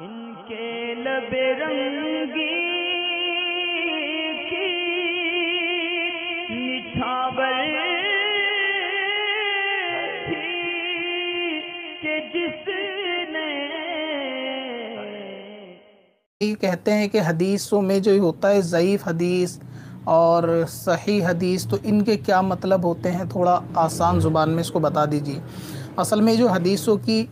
इनके लब रंगी मिठावर कहते हैं कि हदीसों में जो होता है ज़यीफ़ हदीस और सही हदीस तो इनके क्या मतलब होते हैं थोड़ा आसान ज़ुबान में इसको बता दीजिए असल में जो हदीसों की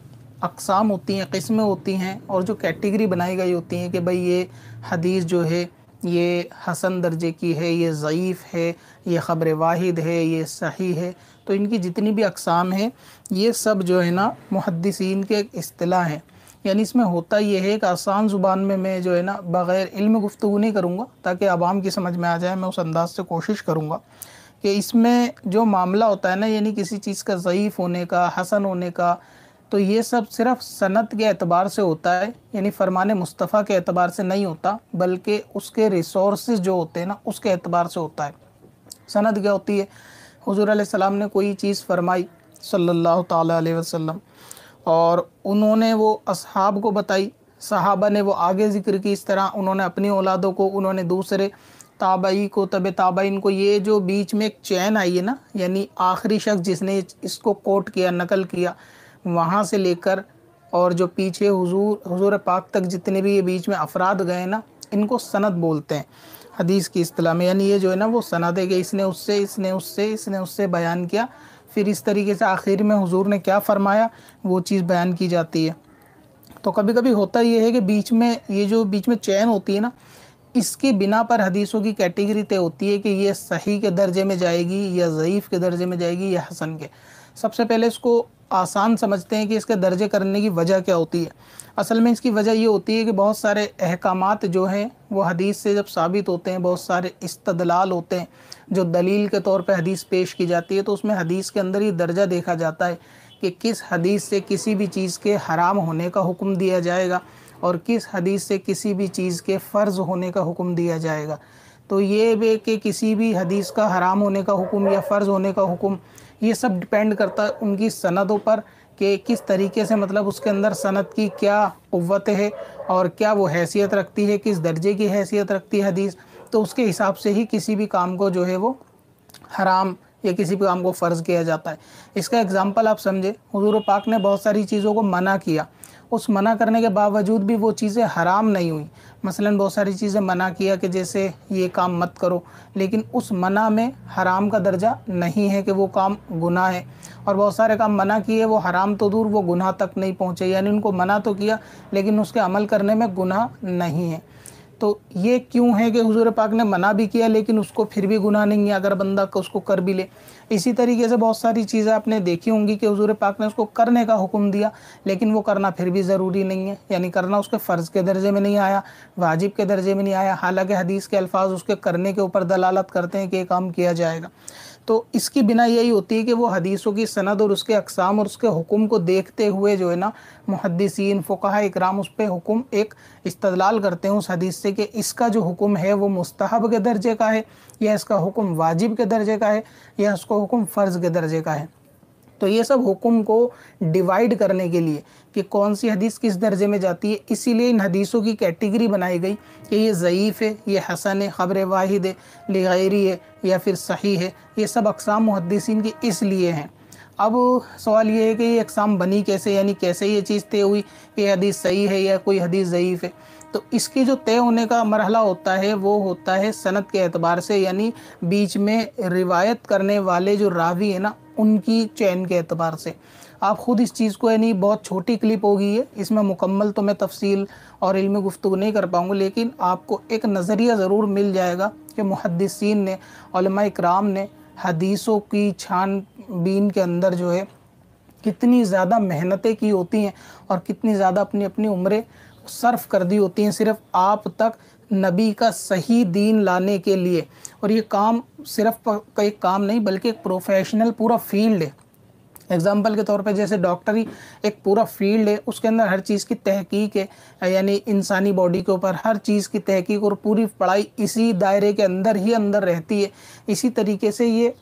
अकसाम होती हैं किस्में होती हैं और जो कैटेगरी बनाई गई होती हैं कि भाई ये हदीस जो है ये हसन दर्जे की है ये ज़यीफ़ है ये ख़बर वाहिद है ये सही है तो इनकी जितनी भी अकसाम हैं ये सब जो है ना मुहदसिन के एक अतलाह हैं यानी इसमें होता यह है कि आसान ज़ुबान में मैं जो है ना बग़ैर इल्म गुफ्तु नहीं करूँगा ताकि आवाम की समझ में आ जाए मैं उस अंदाज से कोशिश करूँगा कि इसमें जो मामला होता है ना यानी किसी चीज़ का ज़यीफ़ होने का हसन होने का तो ये सब सिर्फ सनत के अतबार से होता है यानी फरमान मुस्तफ़ा के अतबार से नहीं होता बल्कि उसके रिसोर्स जो होते हैं ना उसके अतबार से होता है सनत क्या होती है हजूर आसमाम ने कोई चीज़ फरमाई सल्लल्लाहु सल्ला वसल्लम और उन्होंने वो असहाब को बताई सहाबा ने वो आगे जिक्र की इस तरह उन्होंने अपनी औलादों को उन्होंने दूसरे ताबाई को तब ताबाइन को ये जो बीच में एक चैन आई है ना यानी आखिरी शख्स जिसने इसको कोट किया नकल किया वहाँ से लेकर और जो पीछे हुजूर हुजूर पाक तक जितने भी ये बीच में अफराद गए ना इनको सनद बोलते हैं हदीस की अतलाह में यानी ये जो है ना वो सनद है कि इसने उससे इसने उससे इसने उससे बयान किया फिर इस तरीके से आखिर में हुजूर ने क्या फ़रमाया वो चीज़ बयान की जाती है तो कभी कभी होता ये है कि बीच में ये जो बीच में चैन होती है ना इसके बिना पर हदीसों की कैटेगरी तय होती है कि ये सही के दर्जे में जाएगी या ज़यीफ़ के दर्जे में जाएगी या हसन के सबसे पहले इसको आसान समझते हैं कि इसके दर्जे करने की वजह क्या होती है असल में इसकी वजह ये होती है कि बहुत सारे अहकाम जो हैं वो हदीस से जब साबित होते हैं बहुत सारे इस्तदलाल होते हैं जो दलील के तौर पर हदीस पेश की जाती है तो उसमें हदीस के अंदर ही दर्जा देखा जाता है कि किस हदीस से किसी भी चीज़ के हराम होने का हुक्म दिया जाएगा और किस हदीस से किसी भी चीज़ के फ़र्ज होने का हुक्म दिया जाएगा तो ये भी कि किसी भी हदीस का हराम होने का हुक्म या फ़र्ज़ होने का हुक्म ये सब डिपेंड करता है उनकी सनदों पर कि किस तरीके से मतलब उसके अंदर सनत की क्या क़वत है और क्या वो हैसियत रखती है किस दर्जे की हैसियत रखती है हदीस तो उसके हिसाब से ही किसी भी काम को जो है वो हराम या किसी भी काम को फ़र्ज़ किया जाता है इसका एग्ज़ाम्पल आप समझे हजूर पाक ने बहुत सारी चीज़ों को मना किया उस मना करने के बावजूद भी वो चीज़ें हराम नहीं हुई मसलन बहुत सारी चीज़ें मना किया कि जैसे ये काम मत करो लेकिन उस मना में हराम का दर्जा नहीं है कि वो काम गुना है और बहुत सारे काम मना किए वो हराम तो दूर वो गुनाह तक नहीं पहुँचे यानी उनको मना तो किया लेकिन उसके अमल करने में गुनाह नहीं है तो ये क्यों है कि हुजूर पाक ने मना भी किया लेकिन उसको फिर भी गुनाह नहीं है अगर बंदा उसको कर भी ले इसी तरीके से बहुत सारी चीज़ें आपने देखी होंगी कि हजूर पाक ने उसको करने का हुक्म दिया लेकिन वो करना फिर भी ज़रूरी नहीं है यानी करना उसके फ़र्ज़ के दर्जे में नहीं आया वाजिब के दर्जे में नहीं आया हालांकि हदीस के अल्फाज उसके करने के ऊपर दलालत करते हैं कि ये काम किया जाएगा तो इसकी बिना यही होती है कि वो हदीसों की सनद और उसके अकसाम और उसके हुक्म को देखते हुए जो है ना मुहदसिन फ़ुका इकराम उस पर हुक्म एक इस्तलाल करते हैं उस हदीस से कि इसका जो हुक्म है वो मुस्तहब के दर्जे का है या इसका हुक्म वाजिब के दर्जे का है या इसको हुक्म फ़र्ज़ के दर्जे का है तो ये सब हुक्म को डिवाइड करने के लिए कि कौन सी हदीस किस दर्जे में जाती है इसीलिए इन हदीसों की कैटेगरी बनाई गई कि ये ज़यीफ़ है ये हसन है ख़बर वाहिद है लगैरी है या फिर सही है ये सब अकसाम मुहदसिन के इसलिए हैं अब सवाल ये है कि ये अकसाम बनी कैसे यानी कैसे ये चीज़ तय हुई कि हदीस सही है या कोई हदीस ज़यीफ़ है तो इसकी जो तय होने का मरहला होता है वो होता है सनत के अतबार से यानी बीच में रिवायत करने वाले जो रावी है ना उनकी चैन के एतबार से आप ख़ुद इस चीज़ को यानी बहुत छोटी क्लिप होगी है इसमें मुकम्मल तो मैं तफसील और इल्म गुफ्तु नहीं कर पाऊँगा लेकिन आपको एक नज़रिया ज़रूर मिल जाएगा कि मुहदसिन ने इकराम ने हदीसों की छानबीन के अंदर जो है कितनी ज़्यादा मेहनतें की होती हैं और कितनी ज़्यादा अपनी अपनी उम्रें सर्फ कर दी होती हैं सिर्फ आप तक नबी का सही दीन लाने के लिए और ये काम सिर्फ का एक काम नहीं बल्कि एक प्रोफेशनल पूरा फील्ड है एग्ज़ाम्पल के तौर पे जैसे डॉक्टरी एक पूरा फील्ड है उसके अंदर हर चीज़ की तहकीक है यानी इंसानी बॉडी के ऊपर हर चीज़ की तहकीक और पूरी पढ़ाई इसी दायरे के अंदर ही अंदर रहती है इसी तरीके से ये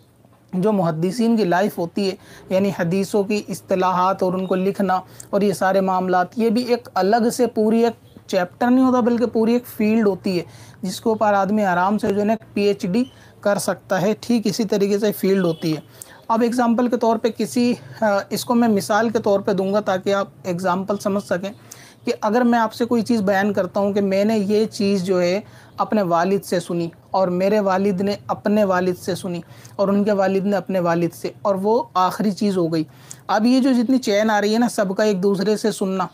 जो मुहदसिन की लाइफ होती है यानी हदीसों की असलाहत और उनको लिखना और ये सारे मामला ये भी एक अलग से पूरी एक चैप्टर नहीं होता बल्कि पूरी एक फील्ड होती है जिसके ऊपर आदमी आराम से जो है डी कर सकता है ठीक इसी तरीके से फील्ड होती है अब एग्ज़ाम्पल के तौर पे किसी इसको मैं मिसाल के तौर पे दूंगा ताकि आप एग्ज़ाम्पल समझ सकें कि अगर मैं आपसे कोई चीज़ बयान करता हूँ कि मैंने ये चीज़ जो है अपने वालिद से सुनी और मेरे वालिद ने अपने वालिद से सुनी और उनके वालिद ने अपने वालिद से और वो आखिरी चीज़ हो गई अब ये जो जितनी चैन आ रही है ना सबका एक दूसरे से सुनना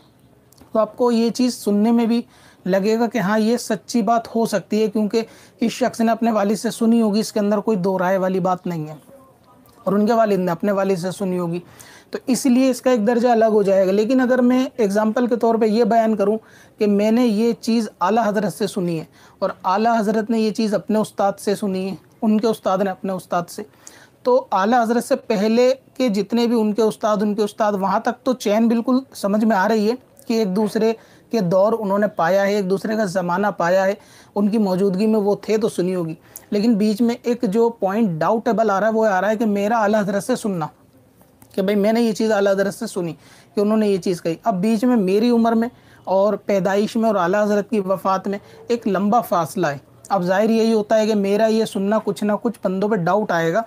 तो आपको ये चीज़ सुनने में भी लगेगा कि हाँ ये सच्ची बात हो सकती है क्योंकि इस शख्स ने अपने वालिद से सुनी होगी इसके अंदर कोई दो राय वाली बात नहीं है और उनके वालिद ने अपने वालिद से सुनी होगी तो इसलिए इसका एक दर्जा अलग हो जाएगा लेकिन अगर मैं एग्ज़ाम्पल के तौर पे ये बयान करूं कि मैंने ये चीज़ आला हज़रत से सुनी है और आला हज़रत ने ये चीज़ अपने उस्ताद से सुनी है उनके उस्ताद ने अपने उस्ताद से तो आला हज़रत से पहले के जितने भी उनके उस्ताद उनके उस्ताद वहाँ तक तो चैन बिल्कुल समझ में आ रही है कि एक दूसरे के दौर उन्होंने पाया है एक दूसरे का ज़माना पाया है उनकी मौजूदगी में वो थे तो सुनी होगी लेकिन बीच में एक जो पॉइंट डाउटेबल आ रहा है वो आ रहा है कि मेरा आला हजरत से सुनना कि भाई मैंने ये चीज़ अला हज़रत से सुनी कि उन्होंने ये चीज़ कही अब बीच में मेरी उम्र में और पैदाइश में और अला हज़रत की वफ़ात में एक लंबा फासला है अब जाहिर यही होता है कि मेरा ये सुनना कुछ ना कुछ बंदों पर डाउट आएगा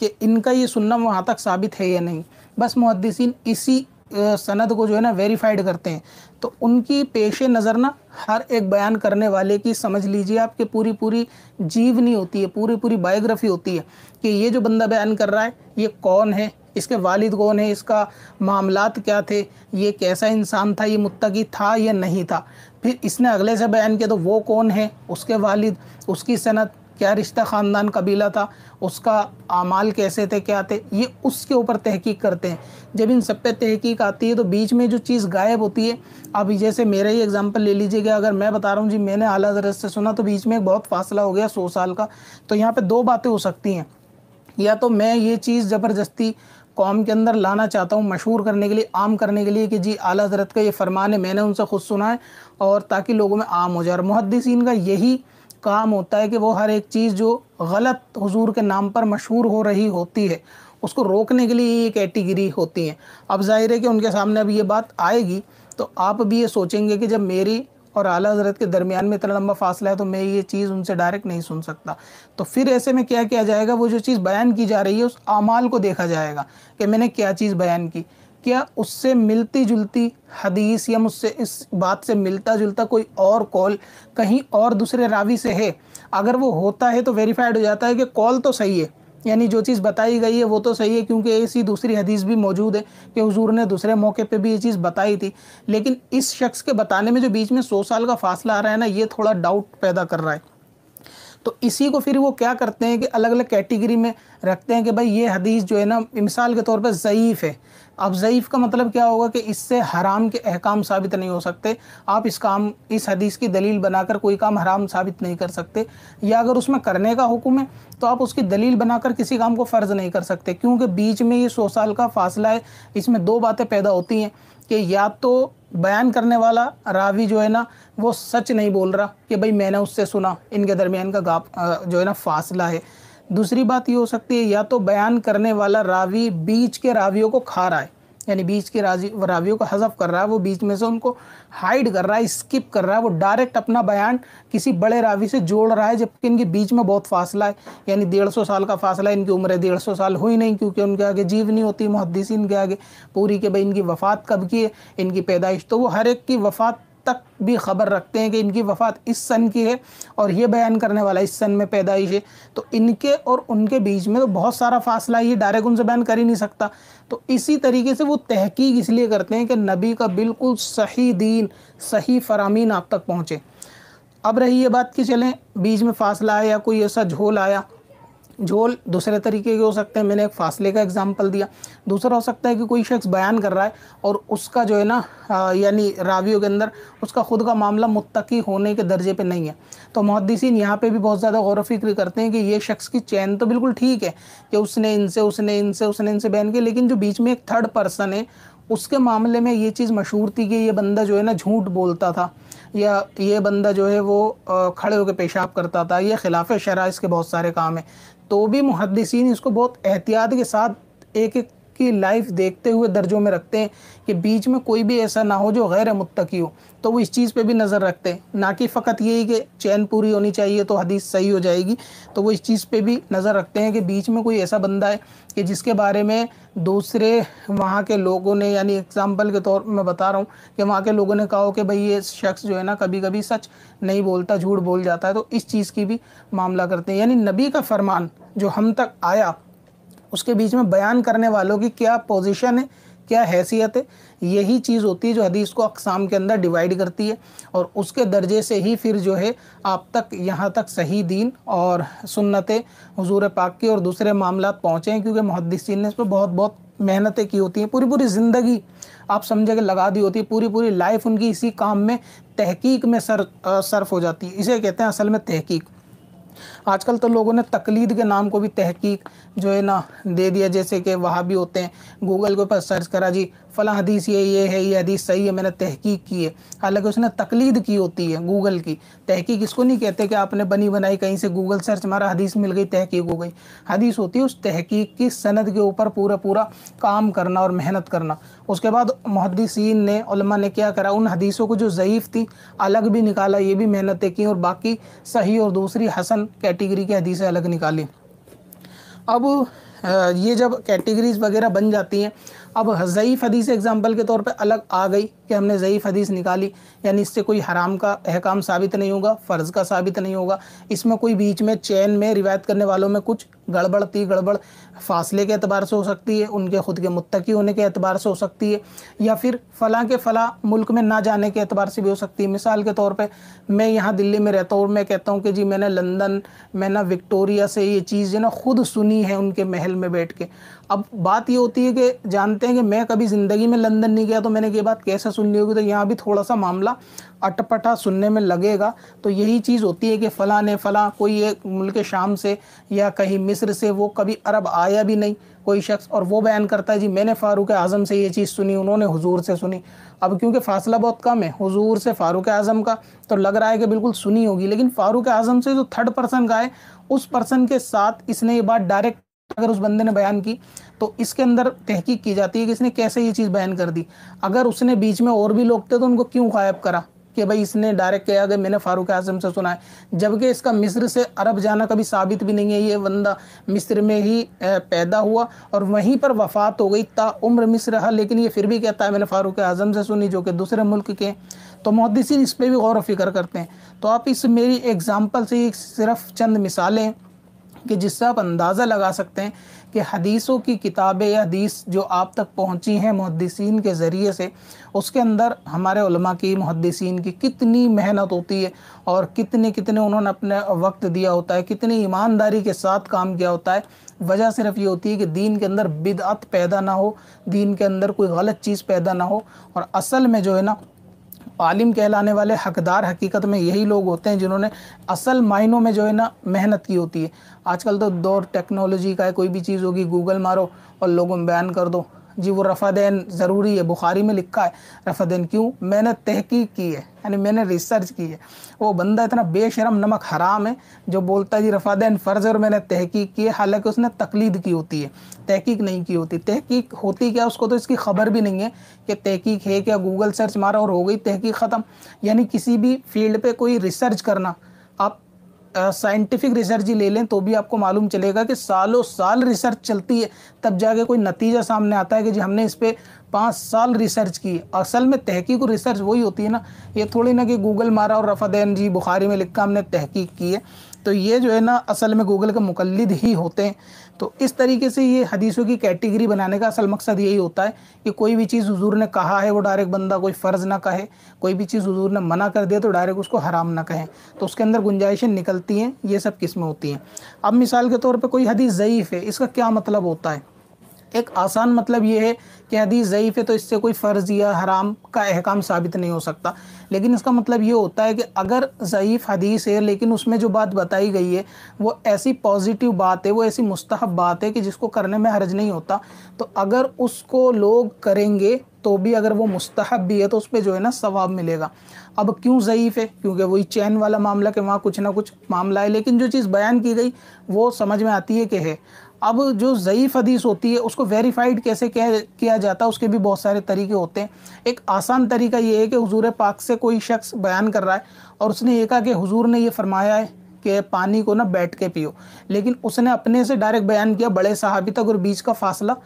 कि इनका ये सुनना वहाँ तक साबित है या नहीं बस मुहदसिन इसी सनद को जो है ना वेरीफाइड करते हैं तो उनकी पेश नज़र ना हर एक बयान करने वाले की समझ लीजिए आपके पूरी पूरी जीवनी होती है पूरी पूरी बायोग्राफी होती है कि ये जो बंदा बयान कर रहा है ये कौन है इसके वालिद कौन है इसका मामलात क्या थे ये कैसा इंसान था ये मुतकी था या नहीं था फिर इसने अगले से बयान किया तो वो कौन है उसके वालिद उसकी सनत क्या रिश्ता ख़ानदान कबीला था उसका आमाल कैसे थे क्या थे ये उसके ऊपर तहकीक करते हैं जब इन सब पे तहकीक आती है तो बीच में जो चीज़ गायब होती है अब जैसे मेरा ही एग्ज़ाम्पल ले लीजिएगा अगर मैं बता रहा हूँ जी मैंने आला दरस से सुना तो बीच में एक बहुत फासला हो गया सौ साल का तो यहाँ पर दो बातें हो सकती हैं या तो मैं ये चीज़ ज़बरदस्ती कौम के अंदर लाना चाहता हूँ मशहूर करने के लिए आम करने के लिए कि जी आला हजरत का ये फरमान है मैंने उनसे खुद सुना है और ताकि लोगों में आम हो जाए और मुहदसिन का यही काम होता है कि वो हर एक चीज़ जो गलत हजूर के नाम पर मशहूर हो रही होती है उसको रोकने के लिए ये कैटेगरी होती हैं अब जाहिर है कि उनके सामने अब ये बात आएगी तो आप भी ये सोचेंगे कि जब मेरी और आला हजरत के दरमियान में इतना लंबा फासला है तो मैं ये चीज़ उनसे डायरेक्ट नहीं सुन सकता तो फिर ऐसे में क्या किया जाएगा वो जो चीज़ बयान की जा रही है उस अमाल को देखा जाएगा कि मैंने क्या चीज़ बयान की क्या उससे मिलती जुलती हदीस या मुझसे इस बात से मिलता जुलता कोई और कॉल कहीं और दूसरे रावी से है अगर वो होता है तो वेरीफाइड हो जाता है कि कॉल तो सही है यानी जो चीज़ बताई गई है वो तो सही है क्योंकि ऐसी दूसरी हदीस भी मौजूद है कि हजूर ने दूसरे मौके पे भी ये चीज़ बताई थी लेकिन इस शख्स के बताने में जो बीच में सौ साल का फासला आ रहा है ना ये थोड़ा डाउट पैदा कर रहा है तो इसी को फिर वो क्या करते हैं कि अलग अलग कैटेगरी में रखते हैं कि भाई ये हदीस जो है ना मिसाल के तौर पर ज़यीफ़ है अब ज़यीफ़ का मतलब क्या होगा कि इससे हराम के अहकाम साबित नहीं हो सकते आप इस काम इस हदीस की दलील बनाकर कोई काम हराम साबित नहीं कर सकते या अगर उसमें करने का हुक्म है तो आप उसकी दलील बनाकर किसी काम को फ़र्ज़ नहीं कर सकते क्योंकि बीच में ये सौ साल का फासला है इसमें दो बातें पैदा होती हैं कि या तो बयान करने वाला रावी जो है ना वो सच नहीं बोल रहा कि भाई मैंने उससे सुना इनके दरमियान का गाप जो है ना फासला है दूसरी बात ये हो सकती है या तो बयान करने वाला रावी बीच के रावियों को खा रहा है यानी बीच के रावियों को हजफ कर रहा है वो बीच में से उनको हाइड कर रहा है स्किप कर रहा है वो डायरेक्ट अपना बयान किसी बड़े रावी से जोड़ रहा है जबकि इनके बीच में बहुत फासला है यानी डेढ़ सौ साल का फासला है इनकी उम्र डेढ़ सौ साल हुई नहीं क्योंकि उनके आगे जीव नहीं होती मुहदसिन के आगे पूरी के भाई इनकी वफ़ात कब की है इनकी पैदाइश तो वो हर एक की वफ़ात तक भी खबर रखते हैं कि इनकी वफ़ात इस सन की है और ये बयान करने वाला इस सन में पैदाइश है तो इनके और उनके बीच में तो बहुत सारा फासला ये डायरेक्ट उनसे बयान कर ही नहीं सकता तो इसी तरीके से वो तहकीक इसलिए करते हैं कि नबी का बिल्कुल सही दीन सही फरामीन आप तक पहुँचे अब रही ये बात कि चलें बीच में फासला आया कोई ऐसा झोल आया झोल दूसरे तरीके के हो सकते हैं मैंने एक फासले का एग्जाम्पल दिया दूसरा हो सकता है कि कोई शख्स बयान कर रहा है और उसका जो है ना यानी रावियों के अंदर उसका ख़ुद का मामला मुत्तकी होने के दर्जे पे नहीं है तो मुहदसिन यहाँ पे भी बहुत ज़्यादा गौर फिक्र करते हैं कि ये शख्स की चैन तो बिल्कुल ठीक है कि उसने इनसे उसने इनसे उसने इनसे बयान किया लेकिन जो बीच में एक थर्ड पर्सन है उसके मामले में ये चीज़ मशहूर थी कि ये बंदा जो है ना झूठ बोलता था या ये बंदा जो है वो खड़े होकर पेशाब करता था ये खिलाफ शरा इसके बहुत सारे काम हैं तो भी मुहदसिन इसको बहुत एहतियात के साथ एक एक की लाइफ देखते हुए दर्जों में रखते हैं कि बीच में कोई भी ऐसा ना हो जो गैर मुतकी हो तो वो इस चीज़ पे भी नज़र रखते हैं ना कि फ़कत यही कि चैन पूरी होनी चाहिए तो हदीस सही हो जाएगी तो वो इस चीज़ पे भी नज़र रखते हैं कि बीच में कोई ऐसा बंदा है कि जिसके बारे में दूसरे वहाँ के लोगों ने यानी एग्ज़ाम्पल के तौर मैं बता रहा हूँ कि वहाँ के लोगों ने कहा हो कि भाई ये शख्स जो है ना कभी कभी सच नहीं बोलता झूठ बोल जाता है तो इस चीज़ की भी मामला करते हैं यानी नबी का फरमान जो हम तक आया उसके बीच में बयान करने वालों की क्या पोजिशन है क्या हैसियत है यही चीज़ होती है जो हदीस को अकसाम के अंदर डिवाइड करती है और उसके दर्जे से ही फिर जो है आप तक यहाँ तक सही दीन और सुन्नतें हजूर पाक की और दूसरे मामला पहुँचे हैं क्योंकि मुहदसिन ने इस पर बहुत बहुत मेहनतें की होती हैं पूरी पूरी ज़िंदगी आप समझे कि लगा दी होती है पूरी पूरी लाइफ उनकी इसी काम में तहकीक में सर सर्फ हो जाती है इसे कहते हैं असल में तहकीक आजकल तो लोगों ने तकलीद के नाम को भी तहकीक जो है ना दे दिया जैसे कि वहाँ भी होते हैं गूगल के ऊपर सर्च करा जी फ़ला हदीस ये ये है ये हदीस सही है मैंने तहकीक की है हालांकि उसने तकलीद की होती है गूगल की तहकीक इसको नहीं कहते कि आपने बनी बनाई कहीं से गूगल सर्च मारा हदीस मिल गई तहकीक हो गई हदीस होती है उस तहकीक की सनद के ऊपर पूरा पूरा काम करना और मेहनत करना उसके बाद मुहदसिन ने ने क्या करा उन हदीसों को जो ज़यीफ़ थी अलग भी निकाला ये भी मेहनतें की और बाकी सही और दूसरी हसन कैटेगरी की हदीसें अलग निकाली अब ये जब कैटेगरीज वगैरह बन जाती हैं अब ज़यीफ़ हदीस एग्ज़ाम्पल के तौर पे अलग आ गई कि हमने ज़यीफ़ हदीस निकाली यानी इससे कोई हराम का अहकाम साबित नहीं होगा फ़र्ज़ का साबित नहीं होगा इसमें कोई बीच में चैन में रिवायत करने वालों में कुछ गड़बड़ थी गड़बड़ फासले के अतबार से हो सकती है उनके ख़ुद के मुतकी होने के अतबार से हो सकती है या फिर फला के फला मुल्क में ना जाने के अतबार से भी हो सकती है मिसाल के तौर पे मैं यहाँ दिल्ली में रहता हूँ और मैं कहता हूँ कि जी मैंने लंदन मैं ना विक्टोरिया से ये चीज़ ना ख़ुद सुनी है उनके महल में बैठ के अब बात ये होती है कि जानते हैं कि मैं कभी ज़िंदगी में लंदन नहीं गया तो मैंने ये बात कैसे सुन ली होगी तो यहाँ भी थोड़ा सा मामला अटपटा सुनने में लगेगा तो यही चीज़ होती है कि फ़लाँ ने फ़लाँ कोई एक मुल्क शाम से या कहीं मिस्र से वो कभी अरब आया भी नहीं कोई शख्स और वो बयान करता है जी मैंने फ़ारूक आज़म से ये चीज़ सुनी उन्होंने हुजूर से सुनी अब क्योंकि फासला बहुत कम है हुजूर से फ़ारूक आज़म का तो लग रहा है कि बिल्कुल सुनी होगी लेकिन फ़ारूक आज़म से जो थर्ड पर्सन का है उस पर्सन के साथ इसने ये बात डायरेक्ट अगर उस बंदे ने बयान की तो इसके अंदर तहकीक की जाती है कि इसने कैसे ये चीज़ बयान कर दी अगर उसने बीच में और भी लोग थे तो उनको क्यों गायब करा कि भाई इसने डायरेक्ट किया कि मैंने फारूक आजम से सुना है जबकि इसका मिस्र से अरब जाना कभी साबित भी नहीं है ये बंदा मिस्र में ही पैदा हुआ और वहीं पर वफात हो गई ता उम्र मिस्र रहा लेकिन ये फिर भी कहता है मैंने फारूक आजम से सुनी जो कि दूसरे मुल्क के तो मुहदसिन इस पर भी गौर व फिक्र करते हैं तो आप इस मेरी एग्ज़ाम्पल से सिर्फ चंद मिसालें कि जिससे आप अंदाज़ा लगा सकते हैं कि हदीसों की किताबें या हदीस जो आप तक पहुंची हैं मुहदसिन के ज़रिए से उसके अंदर हमारे उलमा की मुहदसिन की कितनी मेहनत होती है और कितने कितने उन्होंने अपने वक्त दिया होता है कितनी ईमानदारी के साथ काम किया होता है वजह सिर्फ ये होती है कि दीन के अंदर बिदअत पैदा ना हो दीन के अंदर कोई गलत चीज़ पैदा ना हो और असल में जो है ना आलिम कहलाने वाले हकदार हकीकत में यही लोग होते हैं जिन्होंने असल मायनों में जो है ना मेहनत की होती है आजकल तो दौर टेक्नोलॉजी का है कोई भी चीज़ होगी गूगल मारो और लोगों में बयान कर दो जी वो रफा दैन ज़रूरी है बुखारी में लिखा है रफा दैन क्यों मैंने तहकीक की है यानी मैंने रिसर्च की है वो बंदा इतना बेशरम नमक हराम है जो बोलता है जी रफादैन फ़र्ज और मैंने तहकीक की है हालांकि उसने तकलीद की होती है तहकीक नहीं की होती तहकीक होती क्या उसको तो इसकी खबर भी नहीं है कि तहकीक है क्या गूगल सर्च मारा और हो गई तहकीक ख़त्म यानी किसी भी फील्ड पर कोई रिसर्च करना साइंटिफिक रिसर्च ही ले लें तो भी आपको मालूम चलेगा कि सालों साल रिसर्च चलती है तब जाके कोई नतीजा सामने आता है कि जी हमने इस पर पाँच साल रिसर्च की असल में तहकीक और रिसर्च वही होती है ना ये थोड़ी ना कि गूगल मारा और रफ़ादैन जी बुखारी में लिखा हमने तहकीक की है तो ये जो है ना असल में गूगल के मुकलद ही होते हैं तो इस तरीके से ये हदीसों की कैटेगरी बनाने का असल मकसद यही होता है कि कोई भी चीज़ हजूर ने कहा है वो डायरेक्ट बंदा कोई फ़र्ज़ ना कहे कोई भी चीज़ हजूर ने मना कर दिया तो डायरेक्ट उसको हराम ना कहें तो उसके अंदर गुंजाइशें निकलती हैं ये सब किस्में होती हैं अब मिसाल के तौर पर कोई हदीस ज़यीफ़ है इसका क्या मतलब होता है एक आसान मतलब ये है कि हदीस ज़यीफ़ है तो इससे कोई फ़र्ज़ या हराम का अहकाम साबित नहीं हो सकता लेकिन इसका मतलब ये होता है कि अगर ज़यीफ़ हदीस है लेकिन उसमें जो बात बताई गई है वो ऐसी पॉजिटिव बात है वो ऐसी मुस्तहब बात है कि जिसको करने में हर्ज नहीं होता तो अगर उसको लोग करेंगे तो भी अगर वो मुस्तहब भी है तो उस पर जो है ना सवाब मिलेगा अब क्यों ज़यीफ़ है क्योंकि वही चैन वाला मामला कि वहाँ कुछ ना कुछ मामला है लेकिन जो चीज़ बयान की गई वो समझ में आती है कि है अब जो ज़यीफ़ हदीस होती है उसको वेरीफाइड कैसे किया जाता है उसके भी बहुत सारे तरीके होते हैं एक आसान तरीका ये है कि हुजूर पाक से कोई शख्स बयान कर रहा है और उसने ये कहा कि हुजूर ने ये फरमाया है कि पानी को ना बैठ के पियो लेकिन उसने अपने से डायरेक्ट बयान किया बड़े सहाबी तक और बीच का फासला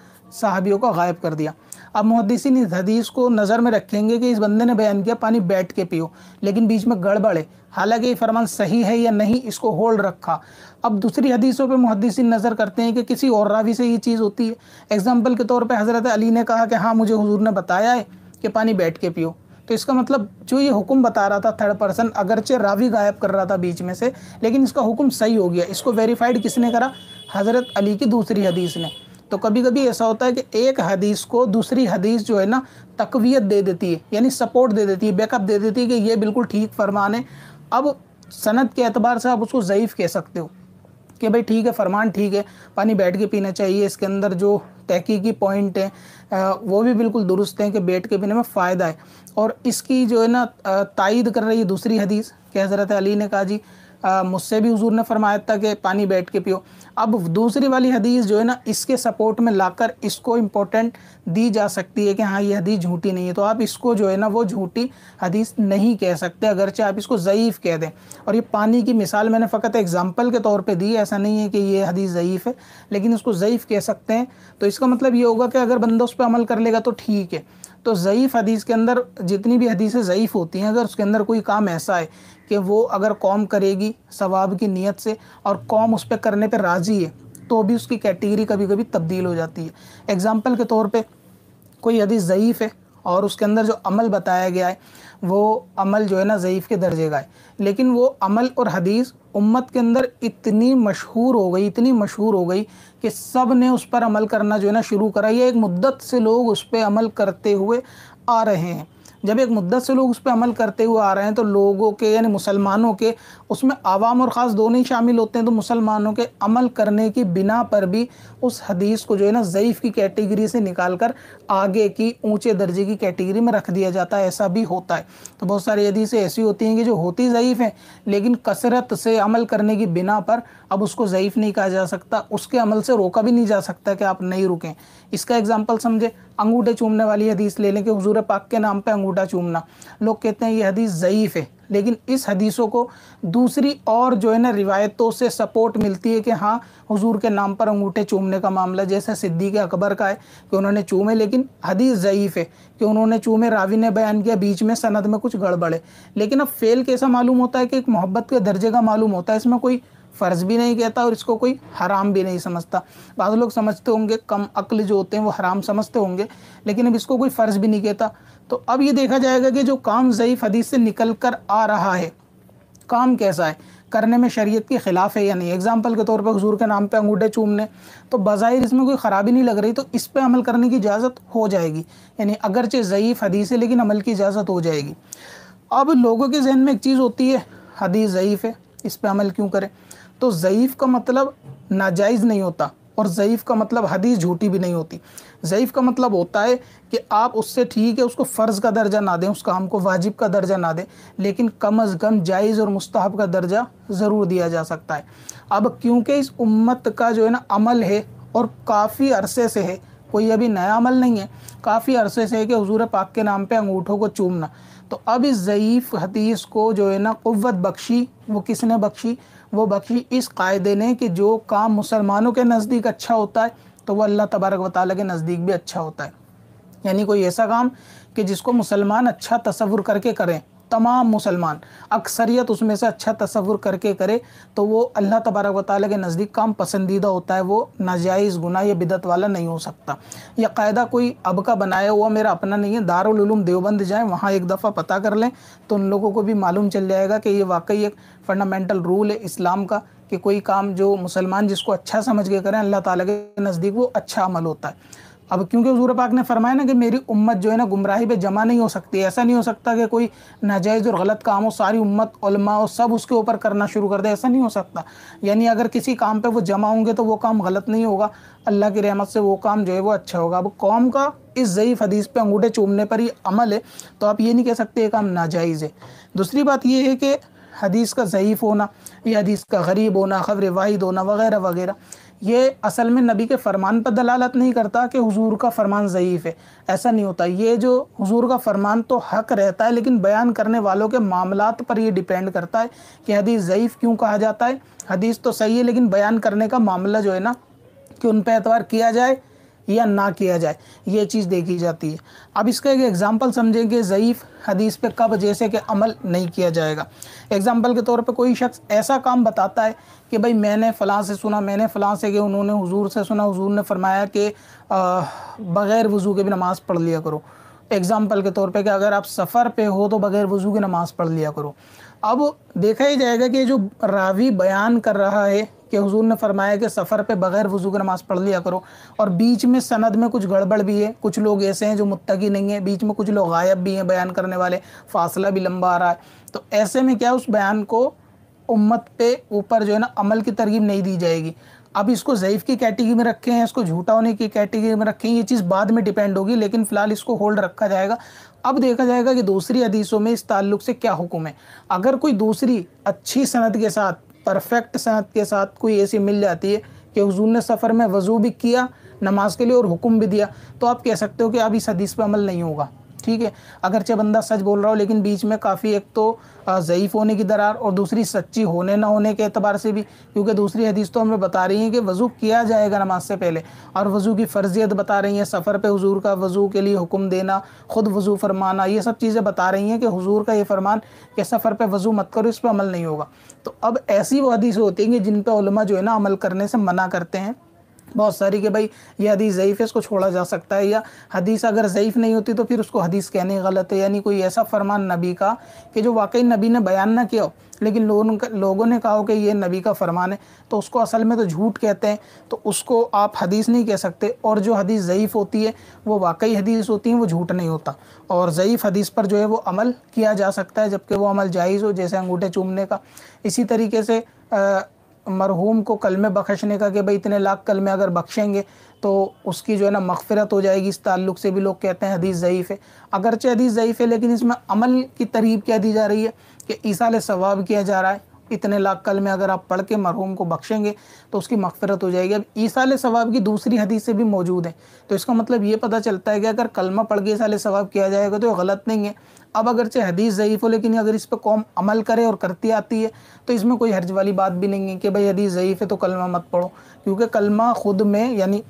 सहाबियों का गायब कर दिया अब मुहदसिन इस हदीस को नज़र में रखेंगे कि इस बंदे ने बयान किया पानी बैठ के पियो लेकिन बीच में गड़बड़ है हालांकि ये फरमान सही है या नहीं इसको होल्ड रखा अब दूसरी हदीसों पर मुहदसिन नज़र करते हैं कि किसी और रावी से ये चीज़ होती है एग्ज़ाम्पल के तौर पर हज़रत अली ने कहा कि हाँ मुझे हजूर ने बताया है कि पानी बैठ के पियो तो इसका मतलब जो ये हुक्म बता रहा था थर्ड पर्सन अगरचे रावी गायब कर रहा था बीच में से लेकिन इसका हुक्म सही हो गया इसको वेरीफाइड किसने करा हज़रत अली की दूसरी हदीस ने तो कभी कभी ऐसा होता है कि एक हदीस को दूसरी हदीस जो है ना तकवीत दे देती है यानी सपोर्ट दे देती है बैकअप दे देती है कि ये बिल्कुल ठीक फरमान है अब सनत के अतबार से आप उसको ज़यीफ़ कह सकते हो कि भाई ठीक है फरमान ठीक है पानी बैठ के पीना चाहिए इसके अंदर जो तहकीकी पॉइंट हैं वो भी बिल्कुल दुरुस्त हैं कि बैठ के पीने में फ़ायदा है और इसकी जो है ना तइद कर रही है दूसरी हदीस क्या हज़रत अली ने कहा जी मुझसे भी हजूर ने फरमाया था कि पानी बैठ के पियो अब दूसरी वाली हदीस जो है ना इसके सपोर्ट में लाकर इसको इम्पोर्टेंट दी जा सकती है कि हाँ ये हदीस झूठी नहीं है तो आप इसको जो है ना वो झूठी हदीस नहीं कह सकते अगरचे आप इसको ज़यीफ़ कह दें और ये पानी की मिसाल मैंने फ़कत एग्ज़ाम्पल के तौर पर दी है ऐसा नहीं है कि ये हदीस ज़यीफ़ है लेकिन इसको ज़यीफ़ कह सकते हैं तो इसका मतलब ये होगा कि अगर बंदा उस पर अमल कर लेगा तो ठीक है तो ज़यीफ़ हदीस के अंदर जितनी भी हदीसें ज़यीफ़ होती हैं अगर उसके अंदर कोई काम ऐसा है कि वो अगर कौम करेगी सवाब की नीयत से और कौम उस पर करने पर राज़ी है तो भी उसकी कैटेगरी कभी कभी तब्दील हो जाती है एग्ज़ाम्पल के तौर पर कोई हदीस ज़यीफ़ है और उसके अंदर जो अमल बताया गया है वो अमल जो है ना ज़यीफ़ के दर्जे का है लेकिन वो अमल और हदीस उम्मत के अंदर इतनी मशहूर हो गई इतनी मशहूर हो गई कि सब ने उस पर अमल करना जो है ना शुरू करा ये एक मुद्दत से लोग उस पर अमल करते हुए आ रहे हैं जब एक मुद्दत से लोग उस पर अमल करते हुए आ रहे हैं तो लोगों के यानी मुसलमानों के उसमें आवाम और ख़ास दोनों ही शामिल होते हैं तो मुसलमानों के अमल करने की बिना पर भी उस हदीस को जो है ना ज़यीफ़ की कैटेगरी से निकाल कर आगे की ऊँचे दर्जे की कैटेगरी में रख दिया जाता है ऐसा भी होता है तो बहुत सारी हदीसें ऐसी होती हैं कि जो होती ज़यीफ़ हैं लेकिन कसरत से अमल करने की बिना पर अब उसको ज़यीफ़ नहीं कहा जा सकता उसके अमल से रोका भी नहीं जा सकता कि आप नहीं रुकें इसका एग्ज़ाम्पल समझे अंगूठे चूमने वाली हदीस ले लें कि हजूर पाक के नाम पर अंगूठा चूमना लोग कहते हैं ये हदीस ज़यीफ़ है लेकिन इस हदीसों को दूसरी और जो है ना रिवायतों से सपोर्ट मिलती है कि हाँ हुजूर के नाम पर अंगूठे चूमने का मामला जैसे सिद्दीक अकबर का है कि उन्होंने चूमे लेकिन हदीस ज़यीफ़ है कि उन्होंने चूमे रावी ने बयान किया बीच में सनद में कुछ गड़बड़े लेकिन अब फेल कैसा मालूम होता है कि एक मोहब्बत के दर्जे का मालूम होता है इसमें कोई फ़र्ज भी नहीं कहता और इसको कोई हराम भी नहीं समझता बाद लोग समझते होंगे कम अक्ल जो होते हैं वो हराम समझते होंगे लेकिन अब इसको कोई फ़र्ज भी नहीं कहता तो अब ये देखा जाएगा कि जो काम ज़यीफ़ हदीस से निकल कर आ रहा है काम कैसा है करने में शरीयत के ख़िलाफ़ है या नहीं एग्ज़ाम्पल के तौर पर हजूर के नाम पर अंगूठे चूमने तो बाहिर इसमें कोई ख़राबी नहीं लग रही तो इस पर अमल करने की इजाज़त हो जाएगी यानी अगरचे ज़यीफ़ हदीस है लेकिन अमल की इजाज़त हो जाएगी अब लोगों के जहन में एक चीज़ होती है हदीस ज़यीफ़ है इस पर अमल क्यों करें तो ज़यीफ़ का मतलब नाजायज़ नहीं होता और ज़यीफ़ का मतलब हदीस झूठी भी नहीं होती ज़यीफ़ का मतलब होता है कि आप उससे ठीक है उसको फ़र्ज़ का दर्जा ना दें उसका हमको वाजिब का दर्जा ना दें लेकिन कम अज़ कम जायज़ और मुस्तहब का दर्जा ज़रूर दिया जा सकता है अब क्योंकि इस उम्मत का जो है ना अमल है और काफ़ी अरसे से है कोई अभी नया अमल नहीं है काफ़ी अरसे से है कि हजूर पाक के नाम पर अंगूठों को चूमना तो अब इस ज़यीफ़ हदीस को जो है ना क़वत बख्शी वो किसने बख्शी वो बख्शी इस कायदे ने कि जो काम मुसलमानों के नज़दीक अच्छा होता है तो वह अल्लाह तबारक वाली के नज़दीक भी अच्छा होता है यानी कोई ऐसा काम कि जिसको मुसलमान अच्छा तस्वुर करके करें तमाम मुसलमान अक्सरियत उसमें से अच्छा तस्वुर करके करे तो वो अल्लाह तबारक वाली के नज़दीक काम पसंदीदा होता है वो नाजायज़ गुना या बिदत वाला नहीं हो सकता यह कायदा कोई अब का बनाया हुआ मेरा अपना नहीं है दारुलूम देवबंद जाएँ वहाँ एक दफ़ा पता कर लें तो उन लोगों को भी मालूम चल जाएगा कि ये वाकई एक फ़ंडामेंटल रूल है इस्लाम का कि कोई काम जो मुसलमान जिसको अच्छा समझ के करें अल्लाह ताला के नज़दीक वो अच्छा अमल होता है अब क्योंकि हजूर पाक ने फरमाया ना कि मेरी उम्मत जो है ना गुमराही पे जमा नहीं हो सकती ऐसा नहीं हो सकता कि कोई नाजायज़ और गलत काम हो सारी उम्मत उलमा और सब उसके ऊपर करना शुरू कर दे ऐसा नहीं हो सकता यानी अगर किसी काम पे वो जमा होंगे तो वो काम गलत नहीं होगा अल्लाह की रहमत से वो काम जो है वो अच्छा होगा अब कौम का इस ज़यीफ़ हदीस पर अंगूठे चूमने पर ही अमल है तो आप ये नहीं कह सकते ये काम नाजायज़ है दूसरी बात ये है कि हदीस का ज़यीफ़ होना या हदीस का गरीब होना खबर वाहिद होना वगैरह वगैरह ये असल में नबी के फरमान पर दलालत नहीं करता कि हुजूर का फरमान ज़यीफ़ है ऐसा नहीं होता ये जो हुजूर का फरमान तो हक रहता है लेकिन बयान करने वालों के मामलात पर ये डिपेंड करता है कि हदीस ज़यीफ़ क्यों कहा जाता है हदीस तो सही है लेकिन बयान करने का मामला जो है ना कि उन पर एतवार किया जाए या ना किया जाए ये चीज़ देखी जाती है अब इसका एक एग्ज़ाम्पल समझेंगे ज़यीफ़ हदीस पे कब जैसे कि अमल नहीं किया जाएगा एग्ज़ाम्पल के तौर पे कोई शख्स ऐसा काम बताता है कि भाई मैंने फ़लाँ से सुना मैंने फ़लाँ से कि उन्होंने हुजूर से सुना हुजूर ने फरमाया कि बग़ैर वज़ू के भी नमाज़ पढ़ लिया करो एग्ज़ाम्पल के तौर पर कि अगर आप सफ़र पर हो तो बग़ैर वज़ू की नमाज़ पढ़ लिया करो अब देखा ही जाएगा कि जो रावी बयान कर रहा है कि हुजूर ने फरमाया कि सफ़र पे बग़ैर वजू की नमाज़ पढ़ लिया करो और बीच में सनद में कुछ गड़बड़ भी है कुछ लोग ऐसे हैं जो मुत्तकी नहीं है बीच में कुछ लोग गायब भी हैं बयान करने वाले फासला भी लंबा आ रहा है तो ऐसे में क्या उस बयान को उम्मत पे ऊपर जो है ना अमल की तरगीब नहीं दी जाएगी अब इसको ज़यीफ़ की कैटेगरी में रखें हैं इसको झूठा होने की कैटेगरी में रखें ये चीज़ बाद में डिपेंड होगी लेकिन फ़िलहाल इसको होल्ड रखा जाएगा अब देखा जाएगा कि दूसरी हदीसों में इस ताल्लुक से क्या हुक्म है अगर कोई दूसरी अच्छी सनत के साथ परफेक्ट सनत के साथ कोई ऐसी मिल जाती है कि हजूर ने सफ़र में वज़ू भी किया नमाज के लिए और हुक्म भी दिया तो आप कह सकते हो कि अब इस हदीस पर अमल नहीं होगा ठीक है अगरचे बंदा सच बोल रहा हो लेकिन बीच में काफ़ी एक तो ज़यीफ़ होने की दरार और दूसरी सच्ची होने ना होने के अतबार से भी क्योंकि दूसरी हदीस तो हमें बता रही है कि वज़ू किया जाएगा नमाज से पहले और वज़ू की फ़र्जियत बता रही है सफ़र पर हजूर का वज़ू के लिए हुक्म देना ख़ुद वज़ू फरमाना ये सब चीज़ें बता रही हैं कि हजूर का ये फरमान कि सफ़र पर वज़ू मत करो इस पर अमल नहीं होगा तो अब ऐसी वो हदीस होती हैं कि जिन पर जो है ना अमल करने से मना करते हैं बहुत सारी कि भाई ये हदीस ज़यीफ़ है इसको छोड़ा जा सकता है या हदीस अगर ज़यीफ़ नहीं होती तो फिर उसको हदीस कहने गलत है यानी कोई ऐसा फरमान नबी का कि जो वाकई नबी ने बयान ना किया हो लेकिन लोगों लोगों ने कहा हो कि ये नबी का फरमान है तो उसको असल में तो झूठ कहते हैं तो उसको आप हदीस नहीं कह सकते और जो हदीस ज़यीफ़ होती है वो वाकई हदीस होती है वो झूठ नहीं होता और ज़यीफ़ हदीस पर जो है वो अमल किया जा सकता है जबकि वो अमल जायज़ हो जैसे अंगूठे चूमने का इसी तरीके से आ, मरहूम को कल में बख्शने का कि भाई इतने लाख कल में अगर बख्शेंगे तो उसकी जो है ना मगफरत हो जाएगी इस ताल्लुक से भी लोग कहते हैं हदीस ज़यीफ़ है अगरचे हदीस ज़यीफ़ है लेकिन इसमें अमल की तरीब क्या दी जा रही है कि ईसा सवाब किया जा रहा है इतने लाख कल में अगर आप पढ़ के मरहूम को बख्शेंगे तो उसकी मफफरत हो जाएगी अब ईसाल सवाब की दूसरी हदीस से भी मौजूद है तो इसका मतलब ये पता चलता है कि अगर कलमा पढ़ के ईसा सवाब किया जाएगा तो गलत नहीं है अब अगरचे हदीस ज़यीफ़ हो लेकिन अगर इस पर कौम अमल करे और करती आती है तो इसमें कोई हर्ज वाली बात भी नहीं है कि भाई हदीस ज़यीफ़ है तो कलमा मत पढ़ो क्योंकि कलमा ख़ुद में यानी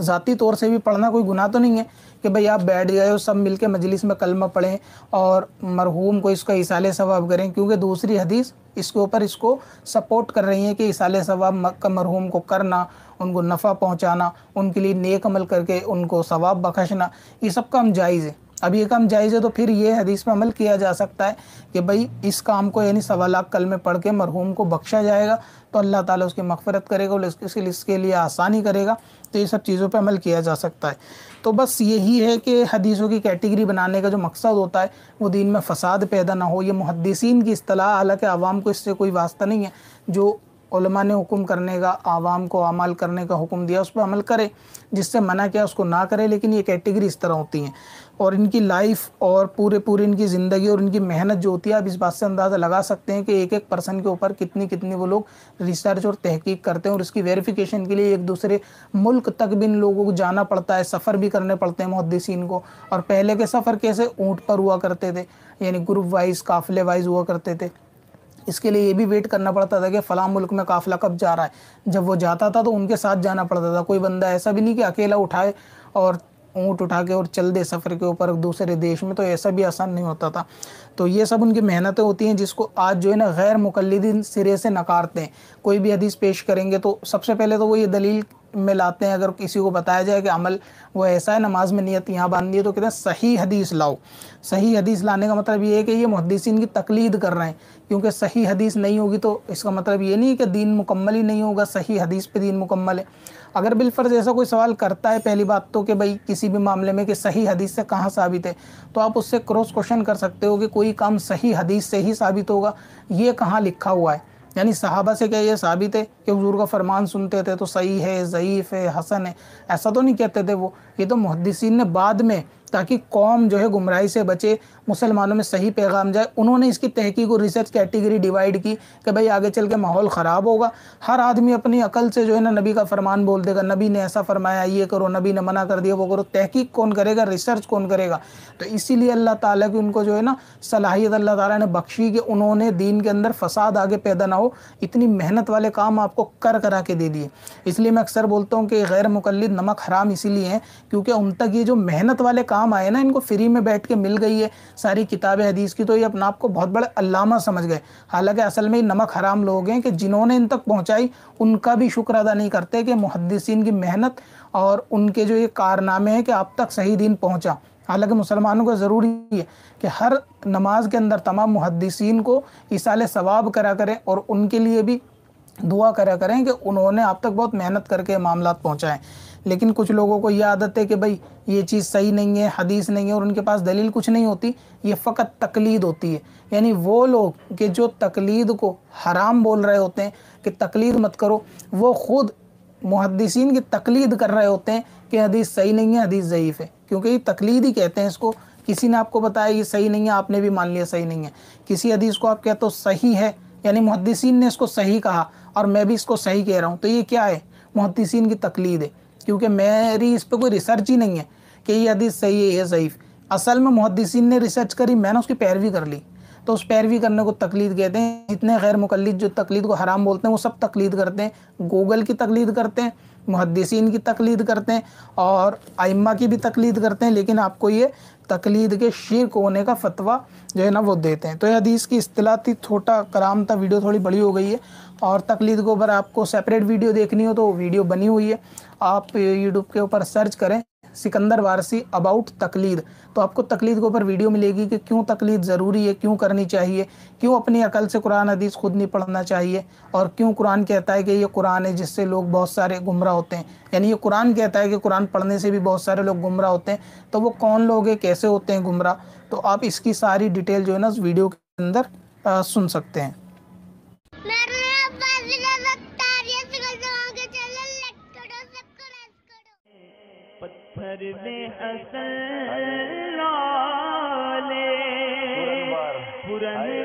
ज़ाती तौर से भी पढ़ना कोई गुनाह तो नहीं है कि भाई आप बैठ जाए हो सब के मजलिस में कलमा पढ़ें और मरहूम को इसका इसाल सवाब करें क्योंकि दूसरी हदीस इसके ऊपर इसको सपोर्ट कर रही है कि इसाल सवाब का मरहूम को करना उनको नफ़ा पहुँचाना उनके लिए नेक अमल करके उनको सवाब बखशना ये सब काम जायज़ है अब ये काम जायज़ है तो फिर ये हदीस पर अमल किया जा सकता है कि भाई इस काम को यानी सवा लाख कल में पढ़ के मरहूम को बख्शा जाएगा तो अल्लाह ताला उसकी मगफरत करेगा और इसके इसके लिए आसानी करेगा तो ये सब चीज़ों पे अमल किया जा सकता है तो बस यही है कि हदीसों की कैटेगरी बनाने का जो मकसद होता है वो दिन में फ़साद पैदा ना हो ये मुहदसिन की असलाह हालाँकि आवाम को इससे कोई वास्ता नहीं है जो उलमा ने हुक्म करने का आवाम को अमल करने का हुक्म दिया उस पर अमल करे जिससे मना किया उसको ना करे लेकिन ये कैटेगरी इस तरह होती हैं और इनकी लाइफ और पूरे पूरे इनकी ज़िंदगी और इनकी मेहनत जो होती है आप इस बात से अंदाज़ा लगा सकते हैं कि एक एक पर्सन के ऊपर कितनी कितनी वो लोग रिसर्च और तहकीक करते हैं और इसकी वेरिफिकेशन के लिए एक दूसरे मुल्क तक भी इन लोगों को जाना पड़ता है सफ़र भी करने पड़ते हैं मुहदसिन को और पहले के सफ़र कैसे ऊँट पर हुआ करते थे यानी ग्रुप वाइज काफ़िले वाइज हुआ करते थे इसके लिए ये भी वेट करना पड़ता था कि फ़लाँ मुल्क में काफ़िला कब जा रहा है जब वो जाता था तो उनके साथ जाना पड़ता था कोई बंदा ऐसा भी नहीं कि अकेला उठाए और ऊँट उठा के और चल दे सफ़र के ऊपर दूसरे देश में तो ऐसा भी आसान नहीं होता था तो ये सब उनकी मेहनतें होती हैं जिसको आज जो है ना गैर मुकलदिन सिरे से नकारते हैं कोई भी हदीस पेश करेंगे तो सबसे पहले तो वो ये दलील में लाते हैं अगर किसी को बताया जाए कि अमल वो ऐसा है नमाज में नियत यहाँ बांधनी है तो कहते हैं सही हदीस लाओ सही हदीस लाने का मतलब ये है कि ये मुहदसिन की तकलीद कर रहे हैं क्योंकि सही हदीस नहीं होगी तो इसका मतलब ये नहीं कि दीन मुकम्मल ही नहीं होगा सही हदीस पे दीन मुकम्मल है अगर बिलफर्ज ऐसा कोई सवाल करता है पहली बात तो कि भाई किसी भी मामले में कि सही हदीस से कहाँ साबित है तो आप उससे क्रॉस क्वेश्चन कर सकते हो कि कोई काम सही हदीस से ही साबित होगा ये कहाँ लिखा हुआ है यानी सहाबा से क्या ये साबित है कि हजूर का फरमान सुनते थे तो सही है ज़यीफ़ है हसन है ऐसा तो नहीं कहते थे वो ये तो मुहदसिन ने बाद में ताकि कौम जो है गुमराही से बचे मुसलमानों में सही पैगाम जाए उन्होंने इसकी तहकीक और रिसर्च कैटेगरी डिवाइड की कि भाई आगे चल के माहौल ख़राब होगा हर आदमी अपनी अकल से जो है ना नबी का फरमान बोल देगा नबी ने ऐसा फरमाया ये करो नबी ने मना कर दिया वो करो तहकीक कौन करेगा रिसर्च कौन करेगा तो इसीलिए अल्लाह ताला की उनको जो है ना सलाहियत अल्लाह ताला ने बख्शी कि उन्होंने दीन के अंदर फसाद आगे पैदा ना हो इतनी मेहनत वाले काम आपको कर करा के दे दिए इसलिए मैं अक्सर बोलता हूँ कि गैर मुकलद नमक हराम इसीलिए है क्योंकि उन तक ये जो मेहनत वाले काम आए ना इनको फ्री में बैठ के मिल गई है सारी किताबें हदीस की तो ये अपने आप को बहुत बड़े अलामा समझ गए हालांकि असल में नमक हराम लोग हैं कि जिन्होंने इन तक पहुँचाई उनका भी शुक्र अदा नहीं करते कि मुहदसिन की मेहनत और उनके जो ये कारनामे हैं कि आप तक सही दिन पहुँचा हालांकि मुसलमानों को ज़रूरी है कि हर नमाज के अंदर तमाम मुहदसिन को इसाल सवाब करा करें और उनके लिए भी दुआ करा करें कि उन्होंने आप तक बहुत मेहनत करके मामला पहुँचाएँ लेकिन कुछ लोगों को यह आदत है कि भाई ये चीज़ सही नहीं है हदीस नहीं है और उनके पास दलील कुछ नहीं होती ये फ़कत तकलीद होती है यानी वो लोग कि जो तकलीद को हराम बोल रहे होते हैं कि तकलीद मत करो वो ख़ुद मुहदसिन की तकलीद कर रहे होते हैं कि हदीस सही नहीं है हदीस ज़यीफ़ है क्योंकि ये तकलीद ही कहते हैं इसको किसी ने आपको बताया ये सही नहीं है आपने भी मान लिया सही नहीं है किसी हदीस को आप कहते हो सही है यानी मुहदसिन ने इसको सही कहा और मैं भी इसको सही कह रहा हूँ तो ये क्या है मुहदसिन की तकलीद है क्योंकि मेरी इस पर कोई रिसर्च ही नहीं है कि ये हदीस सही है ये सही असल में मुहदसिन ने रिसर्च करी मैंने उसकी पैरवी कर ली तो उस पैरवी करने को तकलीद कहते हैं इतने गैर मुकलद जो तकलीद को हराम बोलते हैं वो सब तकलीद करते हैं गूगल की तकलीद करते हैं मुहदसिन की तकलीद करते हैं और आइम्मा की भी तकलीद करते हैं लेकिन आपको ये तकलीद के शिरक होने का फतवा जो है ना वो देते हैं तो ये हदीस की अतला थी छोटा कराम था वीडियो थोड़ी बड़ी हो गई है और तकलीद के ऊपर आपको सेपरेट वीडियो देखनी हो तो वीडियो बनी हुई है आप यूट्यूब के ऊपर सर्च करें सिकंदर वारसी अबाउट तकलीद तो आपको तकलीद के ऊपर वीडियो मिलेगी कि क्यों तकलीद ज़रूरी है क्यों करनी चाहिए क्यों अपनी अकल से कुरान हदीस खुद नहीं पढ़ना चाहिए और क्यों कुरान कहता है कि ये कुरान है जिससे लोग बहुत सारे गुमराह होते हैं यानी ये कुरान कहता है कि कुरान पढ़ने से भी बहुत सारे लोग गुमराह होते हैं तो वो कौन लोग हैं कैसे होते हैं गुमराह तो आप इसकी सारी डिटेल जो है ना उस वीडियो के अंदर सुन सकते हैं फर्द असल पुरन